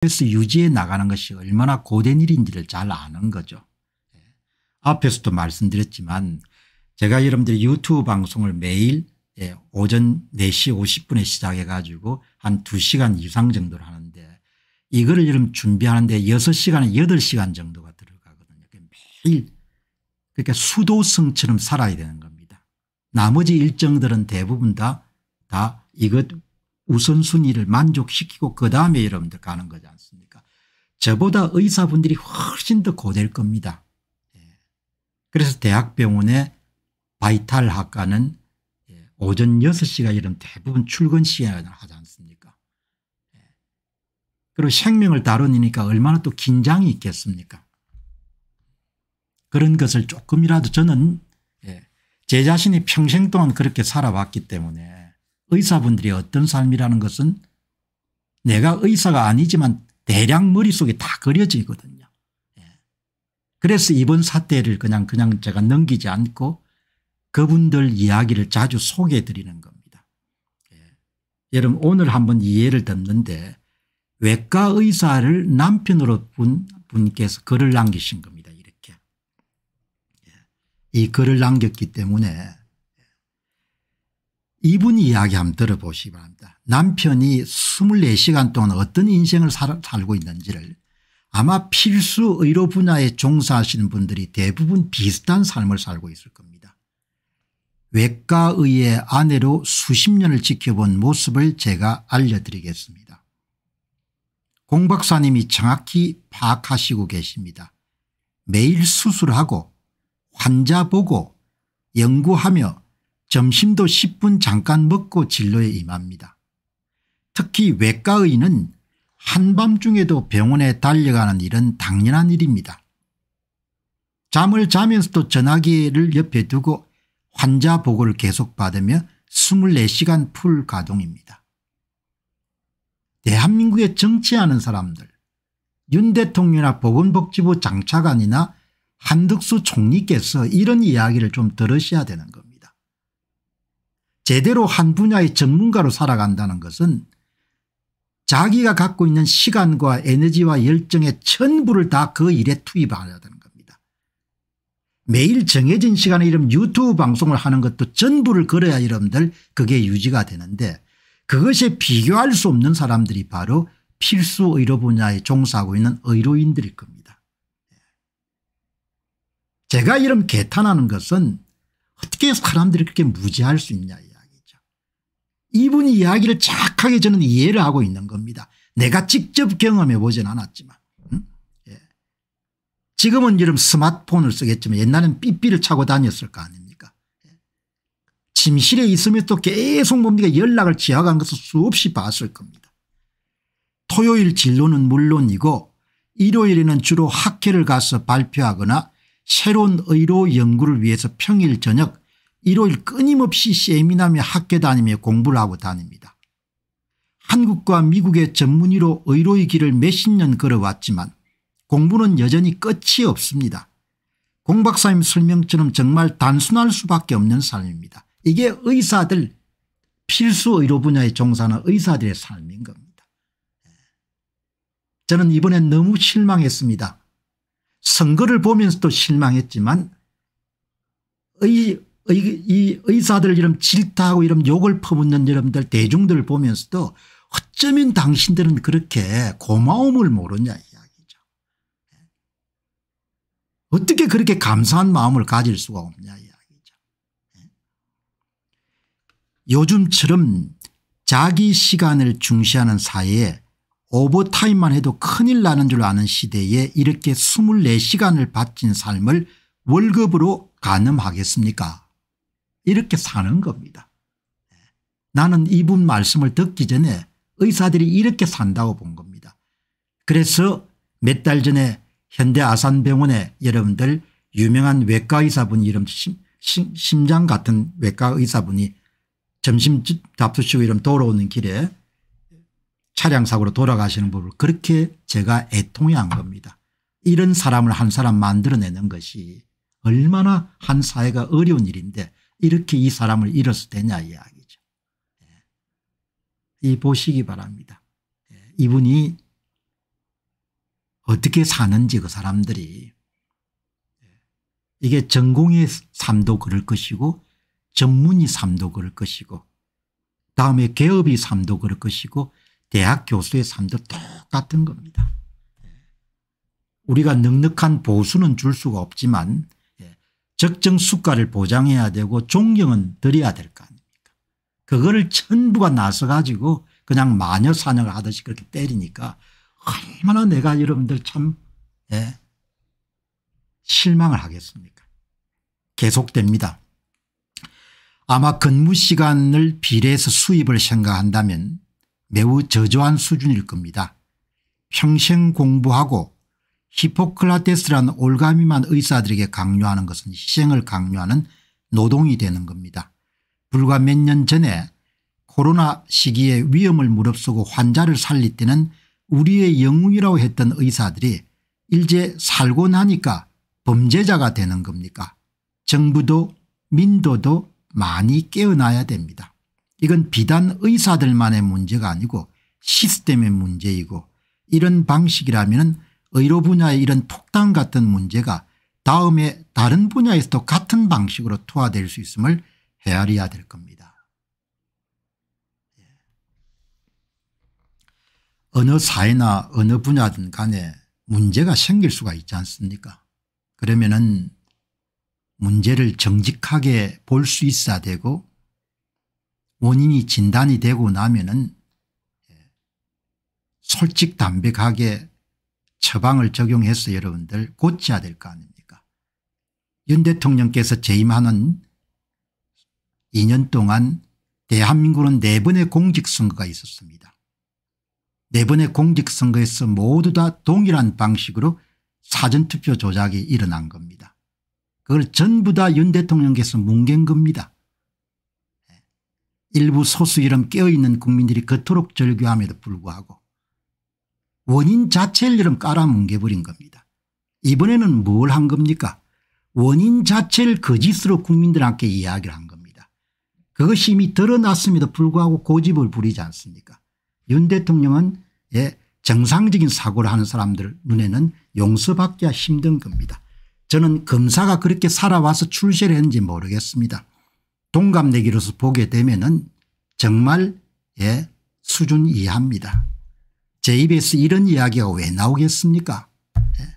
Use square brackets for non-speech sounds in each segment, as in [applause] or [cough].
그래서 유지해 나가는 것이 얼마나 고된 일인지를 잘 아는 거죠. 예. 앞에서도 말씀드렸지만 제가 여러분들 유튜브 방송을 매일 예, 오전 4시 50분에 시작해 가지고 한 2시간 이상 정도를 하는데 이거를 여러분 준비하는데 6시간에 8시간 정도가 들어가거든요. 매일 그러니까 수도승처럼 살아야 되는 겁니다. 나머지 일정들은 대부분 다, 다 이것 우선순위를 만족시키고 그 다음에 여러분들 가는 거지 않습니까 저보다 의사분들이 훨씬 더 고될 겁니다. 예. 그래서 대학병원의 바이탈학과는 예, 오전 6시가 이런 대부분 출근 시간을 하지 않습니까 예. 그리고 생명을 다루니까 얼마나 또 긴장이 있겠습니까 그런 것을 조금이라도 저는 제 자신이 평생 동안 그렇게 살아왔기 때문에 의사분들이 어떤 삶이라는 것은 내가 의사가 아니지만 대략 머릿속에 다 그려지거든요. 예. 그래서 이번 사태를 그냥 그냥 제가 넘기지 않고 그분들 이야기를 자주 소개해 드리는 겁니다. 예. 여러분 오늘 한번 이해를 돕는데 외과 의사를 남편으로 분, 분께서 글을 남기신 겁니다. 이렇게. 예. 이 글을 남겼기 때문에 이분이 이야기 한번 들어보시기 바랍니다. 남편이 24시간 동안 어떤 인생을 살, 살고 있는지를 아마 필수 의료 분야에 종사하시는 분들이 대부분 비슷한 삶을 살고 있을 겁니다. 외과의의 아내로 수십 년을 지켜본 모습을 제가 알려드리겠습니다. 공 박사님이 정확히 파악하시고 계십니다. 매일 수술하고 환자 보고 연구하며 점심도 10분 잠깐 먹고 진로에 임합니다. 특히 외과의는 한밤중에도 병원에 달려가는 일은 당연한 일입니다. 잠을 자면서도 전화기를 옆에 두고 환자 보고를 계속 받으며 24시간 풀 가동입니다. 대한민국에 정치하는 사람들 윤 대통령이나 보건복지부 장차관이나 한덕수 총리께서 이런 이야기를 좀 들으셔야 되는 겁니다. 제대로 한 분야의 전문가로 살아간다는 것은 자기가 갖고 있는 시간과 에너지와 열정의 전부를다 그 일에 투입하려는 겁니다. 매일 정해진 시간에 이름 유튜브 방송을 하는 것도 전부를 걸어야 여러분들 그게 유지가 되는데 그것에 비교할 수 없는 사람들이 바로 필수 의료 분야에 종사하고 있는 의료인들일 겁니다. 제가 이름 개탄하는 것은 어떻게 사람들이 그렇게 무지할 수 있냐 이분 이야기를 이 착하게 저는 이해를 하고 있는 겁니다. 내가 직접 경험해 보진 않았지만. 예. 지금은 이런 스마트폰을 쓰겠지만 옛날엔 삐삐를 차고 다녔을 거 아닙니까 예. 침실에 있으면 또 계속 뭡니까 연락을 지어간 것을 수없이 봤을 겁니다. 토요일 진로는 물론이고 일요일에는 주로 학회를 가서 발표하거나 새로운 의료 연구를 위해서 평일 저녁 일요일 끊임없이 세미나며 학교 다니며 공부를 하고 다닙니다. 한국과 미국의 전문의로 의료의 길을 몇십 년 걸어왔지만 공부는 여전히 끝이 없습니다. 공 박사님 설명처럼 정말 단순할 수밖에 없는 삶입니다. 이게 의사들 필수 의료 분야에 종사하는 의사들의 삶인 겁니다. 저는 이번에 너무 실망했습니다. 선거를 보면서도 실망했지만 의, 이, 의사들 이런 질타하고 이런 욕을 퍼붓는 여러분들 대중들을 보면서도 어쩌면 당신들은 그렇게 고마움을 모르냐 이야기죠. 예. 어떻게 그렇게 감사한 마음을 가질 수가 없냐 이야기죠. 예. 요즘처럼 자기 시간을 중시하는 사이에 오버타임만 해도 큰일 나는 줄 아는 시대에 이렇게 24시간을 바친 삶을 월급으로 가늠하겠습니까 이렇게 사는 겁니다. 나는 이분 말씀을 듣기 전에 의사들이 이렇게 산다고 본 겁니다. 그래서 몇 달 전에 현대아산병원에 여러분들 유명한 외과 의사분 이름 심, 심, 심장 같은 외과 의사분이 점심 잡수시고 이름 돌아오는 길에 차량 사고로 돌아가시는 법을 그렇게 제가 애통해 한 겁니다. 이런 사람을 한 사람 만들어내는 것이 얼마나 한 사회가 어려운 일인데 이렇게 이 사람을 잃어서 되냐 이야기죠. 예. 이 보시기 바랍니다. 예. 이분이 어떻게 사는지 그 사람들이 예. 이게 전공의 삶도 그럴 것이고 전문의 삶도 그럴 것이고 다음에 개업의 삶도 그럴 것이고 대학 교수의 삶도 똑같은 겁니다. 우리가 넉넉한 보수는 줄 수가 없지만 적정 수가를 보장해야 되고 존경은 드려야 될 거 아닙니까 그거를 전부가 나서 가지고 그냥 마녀 사냥을 하듯이 그렇게 때리니까 얼마나 내가 여러분들 참 예, 실망을 하겠습니까 계속됩니다. 아마 근무 시간을 비례해서 수입을 생각한다면 매우 저조한 수준일 겁니다. 평생 공부하고 히포클라테스라는 올가미만 의사들에게 강요하는 것은 희생을 강요하는 노동이 되는 겁니다. 불과 몇 년 전에 코로나 시기에 위험을 무릅쓰고 환자를 살리때는 우리의 영웅이라고 했던 의사들이 일제 살고 나니까 범죄자가 되는 겁니까 정부도 민도도 많이 깨어나야 됩니다. 이건 비단 의사들만의 문제가 아니고 시스템의 문제이고 이런 방식이라면 의료 분야의 이런 폭탄 같은 문제가 다음에 다른 분야에서도 같은 방식으로 투하될 수 있음을 헤아려야 될 겁니다. 예. 어느 사회나 어느 분야든 간에 문제가 생길 수가 있지 않습니까 그러면은 문제를 정직하게 볼 수 있어야 되고 원인이 진단이 되고 나면은 예. 솔직담백하게 처방을 적용해서 여러분들 고쳐야 될 거 아닙니까 윤 대통령께서 재임하는 2년 동안 대한민국은 4번의 공직선거가 있었습니다. 4번의 공직선거에서 모두 다 동일한 방식으로 사전투표 조작이 일어난 겁니다. 그걸 전부 다 윤 대통령께서 뭉갠 겁니다. 일부 소수 이름 깨어있는 국민들이 그토록 절규함에도 불구하고 원인 자체를 이름 깔아뭉개버린 겁니다. 이번에는 뭘 한 겁니까 원인 자체를 거짓으로 국민들한테 이야기를 한 겁니다. 그것이 이미 드러났음에도 불구하고 고집을 부리지 않습니까 윤 대통령은 예, 정상적인 사고를 하는 사람들 눈에는 용서받기가 힘든 겁니다. 저는 검사가 그렇게 살아와서 출세를 했는지 모르겠습니다. 동갑내기로서 보게 되면 은 정말 예 수준 이하입니다. 제 입에서 이런 이야기가 왜 나오겠습니까 예?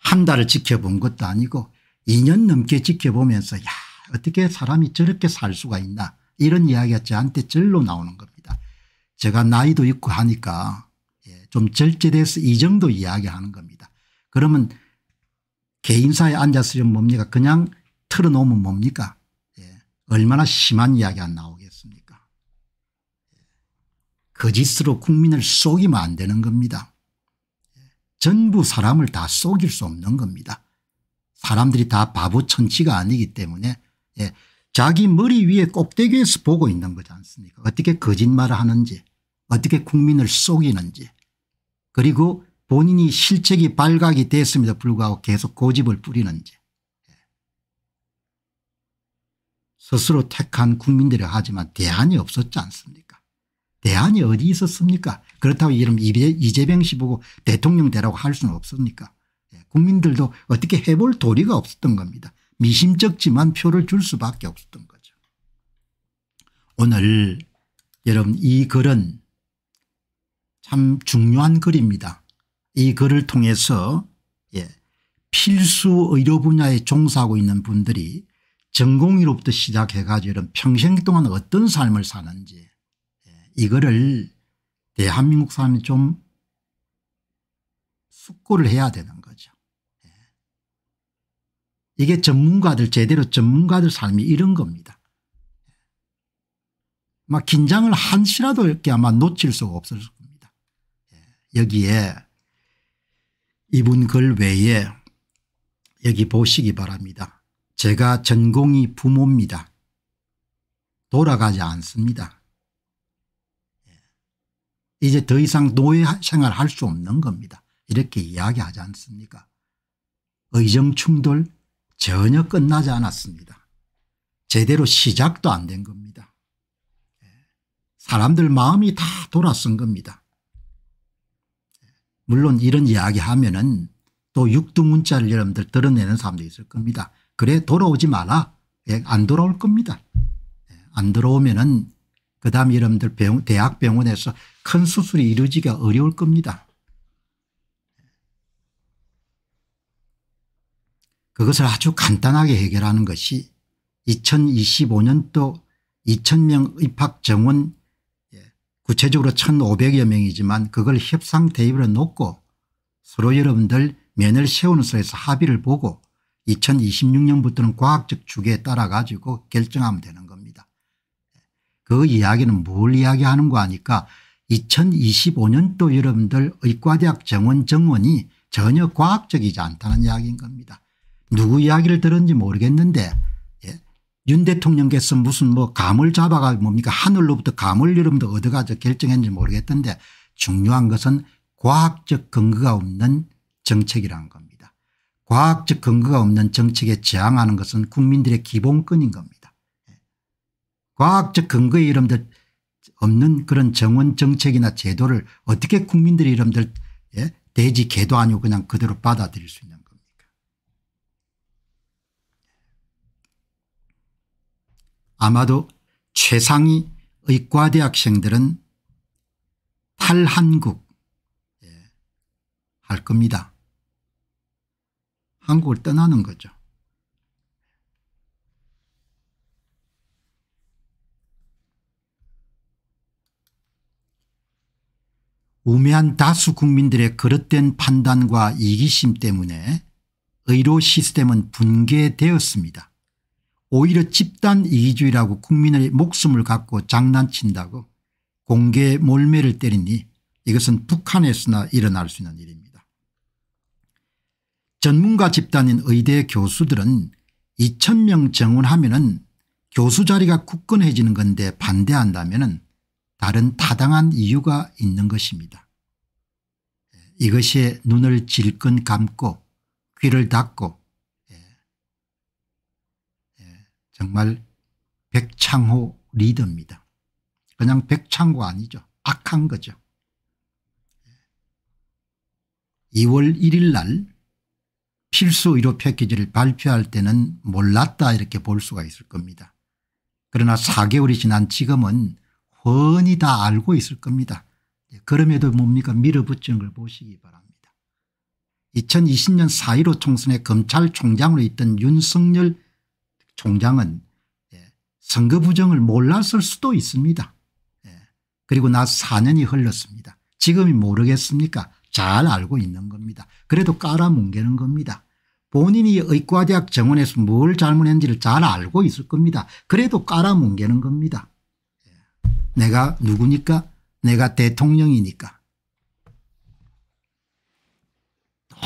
한 달을 지켜본 것도 아니고 2년 넘게 지켜보면서 야 어떻게 사람이 저렇게 살 수가 있나 이런 이야기가 저한테 절로 나오는 겁니다. 제가 나이도 있고 하니까 예, 좀 절제돼서 이 정도 이야기하는 겁니다. 그러면 개인사에 앉았으면 뭡니까 그냥 틀어놓으면 뭡니까 예, 얼마나 심한 이야기가 나오 거짓으로 국민을 속이면 안 되는 겁니다. 전부 사람을 다 속일 수 없는 겁니다. 사람들이 다 바보 천치가 아니기 때문에 예, 자기 머리 위에 꼭대기에서 보고 있는 거지 않습니까 어떻게 거짓말을 하는지 어떻게 국민을 속이는지 그리고 본인이 실책이 발각이 됐음에도 불구하고 계속 고집을 부리는지 스스로 택한 국민들이 하지만 대안이 없었지 않습니까 대안이 어디 있었습니까 그렇다고 이름 이재명 씨 보고 대통령 되라고 할 수는 없습니까 예, 국민들도 어떻게 해볼 도리가 없었던 겁니다. 미심쩍지만 표를 줄 수밖에 없었던 거죠. 오늘 여러분 이 글은 참 중요한 글입니다. 이 글을 통해서 예, 필수 의료 분야에 종사하고 있는 분들이 전공의로부터 시작해 가지고 이런 평생 동안 어떤 삶을 사는지 이거를 대한민국 사람이 좀 숙고를 해야 되는 거죠. 예. 이게 전문가들 제대로 전문가들 삶이 이런 겁니다. 예. 막 긴장을 한시라도 이렇게 아마 놓칠 수가 없을 겁니다. 예. 여기에 이분 글 외에 여기 보시기 바랍니다. 제가 전공이 부모입니다. 돌아가지 않습니다. 이제 더 이상 노예 생활할 수 없는 겁니다. 이렇게 이야기하지 않습니까 의정 충돌 전혀 끝나지 않았습니다. 제대로 시작도 안 된 겁니다. 예. 사람들 마음이 다 돌아선 겁니다. 예. 물론 이런 이야기하면 은또 육두문자를 여러분들 드러내는 사람도 있을 겁니다. 그래 돌아오지 마라. 예, 안 돌아올 겁니다. 예, 안 들어오면 은 그다음 여러분들 병, 대학병원에서 큰 수술이 이루어지기가 어려울 겁니다. 그것을 아주 간단하게 해결하는 것이 2025년도 2000명 입학 정원 예, 구체적으로 1500여 명이지만 그걸 협상 대입으로 놓고 서로 여러분들 면을 세우는 서에서 합의를 보고 2026년부터는 과학적 주기에 따라 가지고 결정하면 되는 그 이야기는 뭘이야기하는거아니까 2025년도 여러분들 의과대학 정원 정원이 전혀 과학적이지 않다는 이야기인 겁니다. 누구 이야기를 들었는지 모르겠는데 예. 윤 대통령께서 무슨 뭐 감을 잡아가 뭡니까 하늘로부터 감을 여러분들 얻어가서 결정했는지 모르겠던데 중요한 것은 과학적 근거가 없는 정책이라는 겁니다. 과학적 근거가 없는 정책에 저항하는 것은 국민들의 기본권인 겁니다. 과학적 근거에 이름들 없는 그런 정원 정책이나 제도를 어떻게 국민들이 이름들 예? 대지 개도 아니고 그냥 그대로 받아들일 수 있는 겁니까 아마도 최상위 의과대학생들은 탈한국 예, 할 겁니다. 한국을 떠나는 거죠. 우매한 다수 국민들의 그릇된 판단과 이기심 때문에 의료 시스템은 붕괴되었습니다. 오히려 집단 이기주의라고 국민의 목숨을 갖고 장난친다고 공개 몰매를 때리니 이것은 북한에서나 일어날 수 있는 일입니다. 전문가 집단인 의대 교수들은 2 0명 정원하면 은 교수 자리가 굳건해지는 건데 반대한다면 은 다른 타당한 이유가 있는 것입니다. 이것에 눈을 질끈 감고 귀를 닫고 예, 예, 정말 백창호 리더입니다. 그냥 백창호 아니죠. 악한 거죠. 2월 예. 1일 날 필수 의료 패키지를 발표할 때는 몰랐다 이렇게 볼 수가 있을 겁니다. 그러나 4개월이 지난 지금은 훤히 다 알고 있을 겁니다. 예, 그럼에도 뭡니까 밀어붙이는 걸 보시기 바랍니다. 2020년 4.15 총선에 검찰총장으로 있던 윤석열 총장은 예, 선거 부정을 몰랐을 수도 있습니다. 예, 그리고 나 4년이 흘렀습니다. 지금이 모르겠습니까 잘 알고 있는 겁니다. 그래도 깔아뭉개는 겁니다. 본인이 의과대학 정원에서 뭘 잘못했는지를 잘 알고 있을 겁니다. 그래도 깔아뭉개는 겁니다. 내가 누구니까 내가 대통령이니까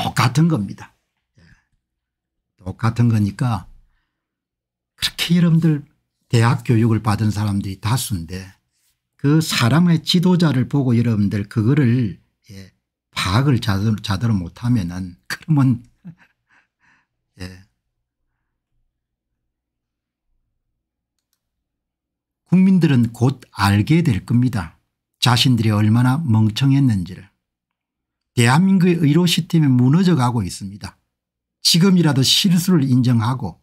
똑같은 겁니다. 예. 똑같은 거니까 그렇게 여러분들 대학 교육을 받은 사람들이 다수인데 그 사람의 지도자를 보고 여러분들 그거를 예, 파악을 자대자대 못하면은 그러면 [laughs] 예, 국민들은 곧 알게 될 겁니다. 자신들이 얼마나 멍청했는지를. 대한민국의 의료 시스템이 무너져가고 있습니다. 지금이라도 실수를 인정하고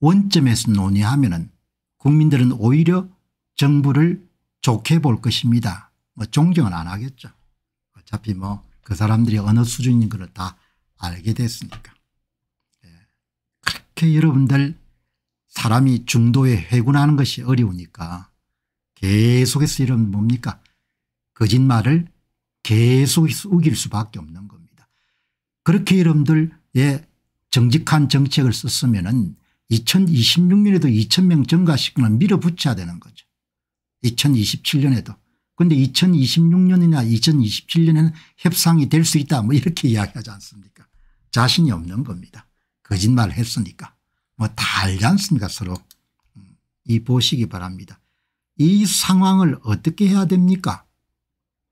원점에서 논의하면 은 국민들은 오히려 정부를 좋게 볼 것입니다. 뭐 존경은 안 하겠죠. 어차피 뭐 그 사람들이 어느 수준인 걸다 알게 됐으니까. 예. 그렇게 여러분들 사람이 중도에 회군하는 것이 어려우니까 계속해서 이런 뭡니까 거짓말을 계속해서 우길 수밖에 없는 겁니다. 그렇게 여러분들 예 정직한 정책을 썼으면 은 2026년에도 2 0명 증가시키는 밀어붙여야 되는 거죠. 2027년에도. 그런데 2026년이나 2027년에는 협상이 될 수 있다 뭐 이렇게 이야기하지 않습니까 자신이 없는 겁니다. 거짓말을 했으니까. 뭐다 알지 않습니까 서로. 이 보시기 바랍니다. 이 상황을 어떻게 해야 됩니까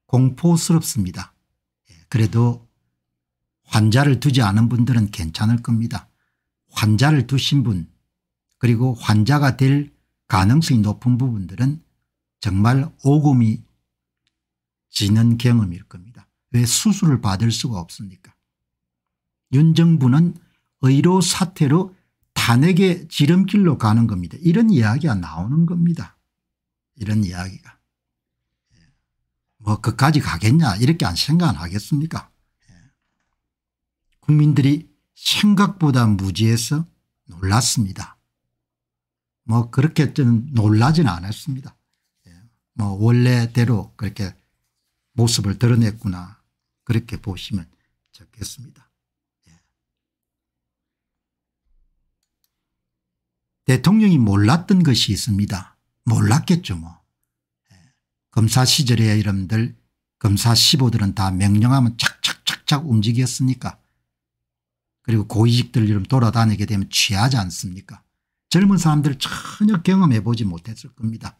공포스럽습니다. 예, 그래도 환자를 두지 않은 분들은 괜찮을 겁니다. 환자를 두신 분 그리고 환자가 될 가능성이 높은 부분들은 정말 오금이 지는 경험일 겁니다. 왜 수술을 받을 수가 없습니까 윤정부는 의료 사태로 잔핵의 지름길로 가는 겁니다. 이런 이야기가 나오는 겁니다. 이런 이야기가. 예. 뭐 끝까지 가겠냐 이렇게 안 생각 안 하겠습니까 예. 국민들이 생각보다 무지해서 놀랐습니다. 뭐 그렇게 놀라진 않았습니다. 예. 뭐 원래대로 그렇게 모습을 드러냈구나 그렇게 보시면 좋겠습니다. 대통령이 몰랐던 것이 있습니다. 몰랐겠죠 뭐. 예. 검사 시절에 여러분들 검사 15들은 다 명령하면 착착착착 움직였으니까 그리고 고위직들 이름 돌아다니게 되면 취하지 않습니까 젊은 사람들 전혀 경험해 보지 못했을 겁니다.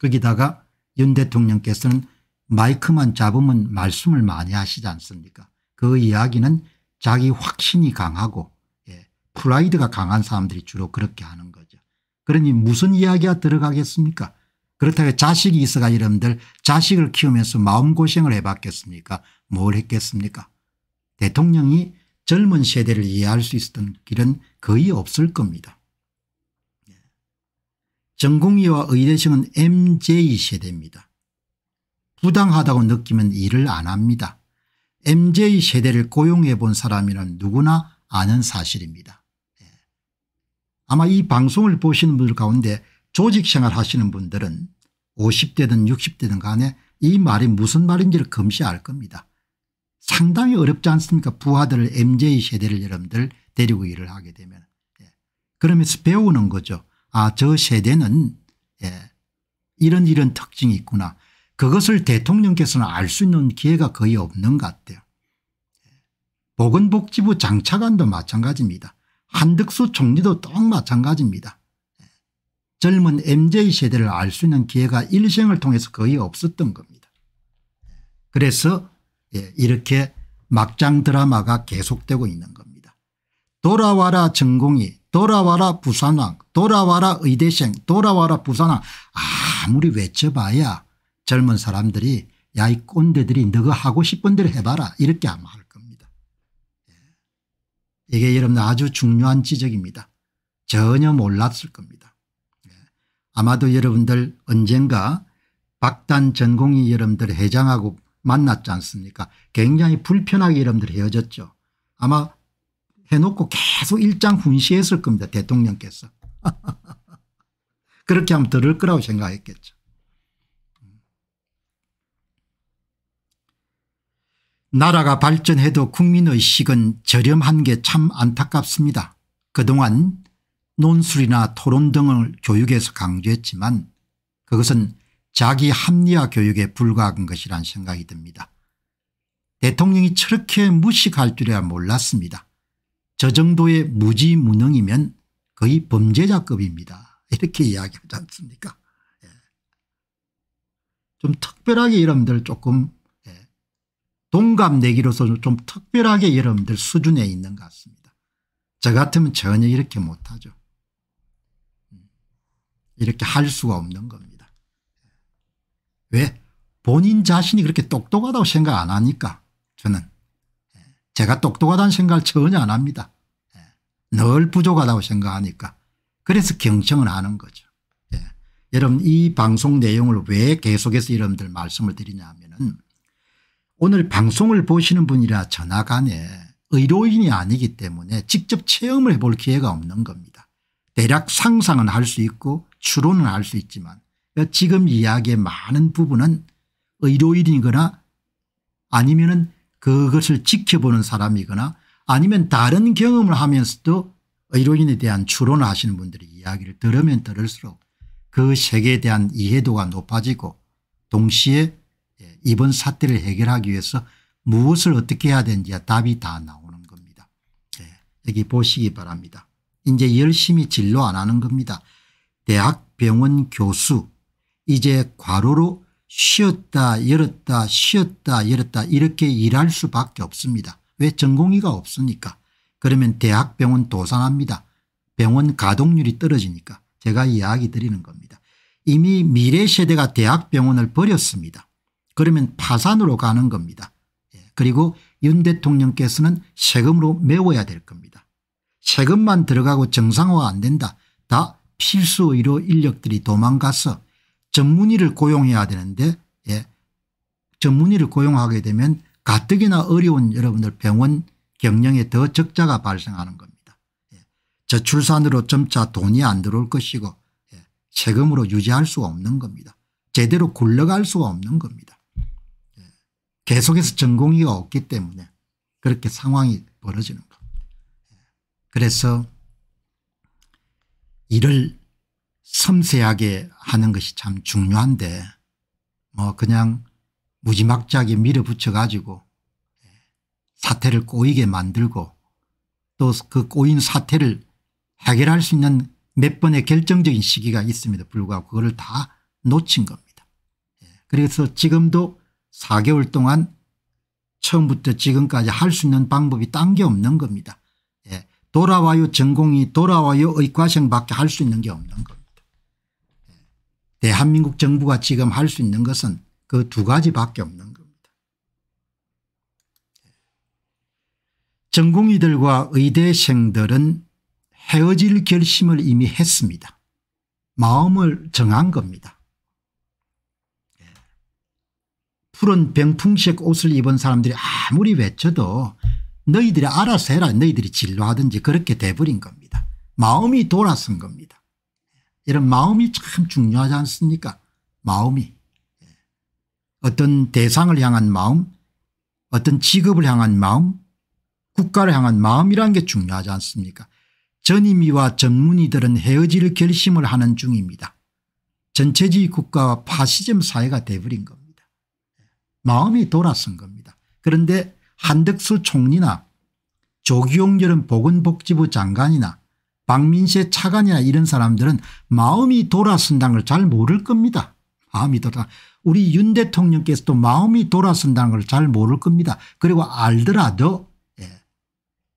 거기다가 윤 대통령께서는 마이크만 잡으면 말씀을 많이 하시지 않습니까 그 이야기는 자기 확신이 강하고 예, 프라이드가 강한 사람들이 주로 그렇게 하는 그러니 무슨 이야기가 들어가겠습니까 그렇다고 자식이 있어가 여러분들 자식을 키우면서 마음고생을 해봤겠습니까 뭘 했겠습니까 대통령이 젊은 세대를 이해할 수 있었던 길은 거의 없을 겁니다. 네. 전공의와 의대생은 MJ세대입니다. 부당하다고 느끼면 일을 안 합니다. MJ세대를 고용해 본 사람이란 누구나 아는 사실입니다. 아마 이 방송을 보시는 분들 가운데 조직생활 하시는 분들은 50대든 60대든 간에 이 말이 무슨 말인지를 금시 할 겁니다. 상당히 어렵지 않습니까 부하들을 mz세대를 여러분들 데리고 일을 하게 되면. 예. 그러면서 배우는 거죠. 아저 세대는 예. 이런 이런 특징이 있구나. 그것을 대통령께서는 알 수 있는 기회가 거의 없는 것 같아요. 예. 보건복지부 장차관도 마찬가지입니다. 한덕수 총리도 똑 마찬가지입니다. 젊은 MZ세대를 알 수 있는 기회가 일생을 통해서 거의 없었던 겁니다. 그래서 예, 이렇게 막장 드라마가 계속되고 있는 겁니다. 돌아와라 전공이 돌아와라 부산왕 돌아와라 의대생 돌아와라 부산왕 아무리 외쳐봐야 젊은 사람들이 야 이 꼰대들이 너가 하고 싶은 대로 해봐라 이렇게 아마 할 이게 여러분 아주 중요한 지적입니다. 전혀 몰랐을 겁니다. 예. 아마도 여러분들 언젠가 박단 전공이 여러분들 회장하고 만났지 않습니까 굉장히 불편하게 여러분들 헤어졌죠. 아마 해놓고 계속 일장 훈시했을 겁니다. 대통령께서. [laughs] 그렇게 하면 들을 거라고 생각했겠죠. 나라가 발전해도 국민의 식은 저렴한 게 참 안타깝습니다. 그동안 논술이나 토론 등을 교육에서 강조했지만 그것은 자기 합리화 교육에 불과한 것이란 생각이 듭니다. 대통령이 저렇게 무식할 줄이야 몰랐습니다. 저 정도의 무지무능이면 거의 범죄자급입니다. [laughs] 이렇게 이야기하지 않습니까 예. 좀 특별하게 여러분들 조금 동갑내기로서 좀 특별하게 여러분들 수준에 있는 것 같습니다. 저 같으면 전혀 이렇게 못하죠. 이렇게 할 수가 없는 겁니다. 왜? 본인 자신이 그렇게 똑똑하다고 생각 안 하니까 저는 제가 똑똑하다는 생각을 전혀 안 합니다. 늘 부족하다고 생각하니까 그래서 경청을 하는 거죠. 예. 여러분 이 방송 내용을 왜 계속해서 여러분들 말씀을 드리냐 하면은 오늘 방송을 보시는 분이라 전화간에 네, 의료인이 아니기 때문에 직접 체험을 해볼 기회가 없는 겁니다. 대략 상상은 할 수 있고 추론은 할 수 있지만 지금 이야기의 많은 부분은 의료인이거나 아니면 은 그것을 지켜보는 사람이거나 아니면 다른 경험을 하면서도 의료인에 대한 추론을 하시는 분들이 이야기를 들으면 들을수록 그 세계에 대한 이해도가 높아지고 동시에 이번 사태를 해결하기 위해서 무엇을 어떻게 해야 되는지 답이 다 나오는 겁니다. 네. 여기 보시기 바랍니다. 이제 열심히 진료 안 하는 겁니다. 대학 병원 교수 이제 과로로 쉬었다 열었다 쉬었다 열었다 이렇게 일할 수밖에 없습니다. 왜 전공의가 없으니까. 그러면 대학병원 도산합니다. 병원 가동률이 떨어지니까 제가 이야기 드리는 겁니다. 이미 미래 세대가 대학병원을 버렸습니다. 그러면 파산으로 가는 겁니다. 예, 그리고 윤 대통령께서는 세금으로 메워야 될 겁니다. 세금만 들어가고 정상화안 된다. 다 필수 의료 인력들이 도망가서 전문의를 고용해야 되는데 예. 전문의를 고용하게 되면 가뜩이나 어려운 여러분들 병원 경영에 더 적자가 발생하는 겁니다. 예. 저출산으로 점차 돈이 안 들어올 것이고 예. 세금으로 유지할 수가 없는 겁니다. 제대로 굴러갈 수가 없는 겁니다. 계속해서 전공의가 없기 때문에 그렇게 상황이 벌어지는 겁니다. 그래서 일을 섬세하게 하는 것이 참 중요한데 뭐 그냥 무지막지하게 밀어붙여 가지고 예, 사태를 꼬이게 만들고 또 그 꼬인 사태를 해결할 수 있는 몇 번의 결정적인 시기가 있음에도 불구하고 그거를 다 놓친 겁니다. 예, 그래서 지금도 4개월 동안 처음부터 지금까지 할 수 있는 방법이 딴 게 없는 겁니다. 예. 돌아와요 전공이 돌아와요 의과생밖에 할 수 있는 게 없는 겁니다. 예. 대한민국 정부가 지금 할 수 있는 것은 그 두 가지밖에 없는 겁니다. 예, 전공의들과 의대생들은 헤어질 결심을 이미 했습니다. 마음을 정한 겁니다. 푸른 병풍색 옷을 입은 사람들이 아무리 외쳐도 너희들이 알아서 해라 너희들이 진로하든지 그렇게 돼버린 겁니다. 마음이 돌아선 겁니다. 이런 마음이 참 중요하지 않습니까 마음이 어떤 대상을 향한 마음 어떤 직업을 향한 마음 국가를 향한 마음이란 게 중요하지 않습니까 전임이와 전문의들은 헤어질 결심을 하는 중입니다. 전체주의 국가와 파시즘 사회가 돼버린 겁니다. 마음이 돌아선 겁니다. 그런데 한덕수 총리나 조기용렬은 보건복지부 장관이나 박민세 차관이나 이런 사람들은 마음이 돌아선다는 걸 잘 모를 겁니다. 마음이 돌아 우리 윤 대통령께서도 마음이 돌아선다는 걸 잘 모를 겁니다. 그리고 알더라도 예,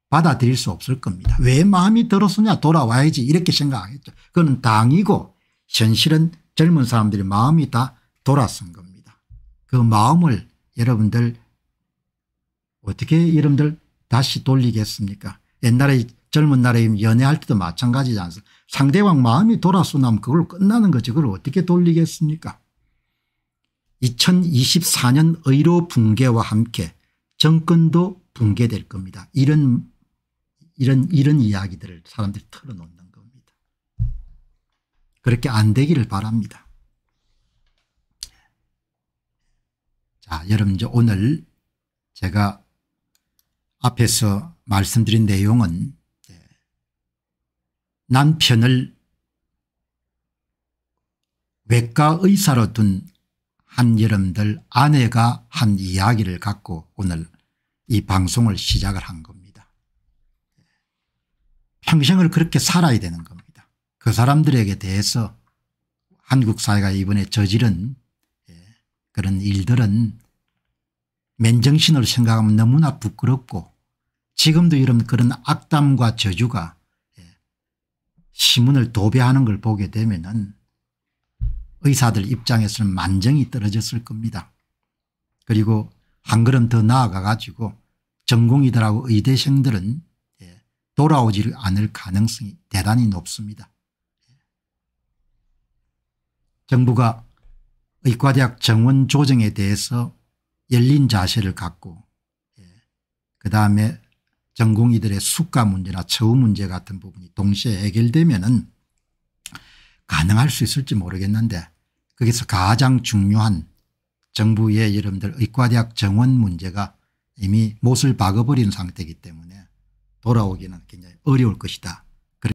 받아들일 수 없을 겁니다. 왜 마음이 들었으냐 돌아와야지 이렇게 생각하겠죠. 그건 당이고 현실은 젊은 사람들이 마음이 다 돌아선 겁니다. 그 마음을 여러분들 어떻게 여러분들 다시 돌리겠습니까 옛날에 젊은 날에 연애할 때도 마찬가지지 않습니까 상대방 마음이 돌아서나면 그걸 끝나는 거죠 그걸 어떻게 돌리겠습니까 2024년 의료 붕괴와 함께 정권도 붕괴될 겁니다 이런 이런 이런 이야기들을 사람들이 털어놓는 겁니다 그렇게 안 되기를 바랍니다 자, 아, 여러분 이제 오늘 제가 앞에서 말씀드린 내용은 네. 남편을 외과 의사로 둔 한여름들 아내가 한 이야기를 갖고 오늘 이 방송을 시작을 한 겁니다. 평생을 그렇게 살아야 되는 겁니다. 그 사람들에게 대해서 한국 사회가 이번에 저지른 네. 그런 일들은 맨정신으로 생각하면 너무나 부끄럽고 지금도 이런 그런 악담과 저주가 예, 시문을 도배하는 걸 보게 되면 은 의사들 입장에서는 만정이 떨어졌을 겁니다. 그리고 한 걸음 더 나아가 가지고 전공이들하고 의대생들은 예, 돌아오지 않을 가능성이 대단히 높습니다. 예. 정부가 의과대학 정원 조정에 대해서 열린 자세를 갖고 예. 그다음에 전공의들의 수가 문제나 처우 문제 같은 부분이 동시에 해결되면 은 가능할 수 있을지 모르겠는데 거기서 가장 중요한 정부의 여러분들 의과대학 정원 문제가 이미 못을 박아버린 상태이기 때문에 돌아오기는 굉장히 어려울 것이다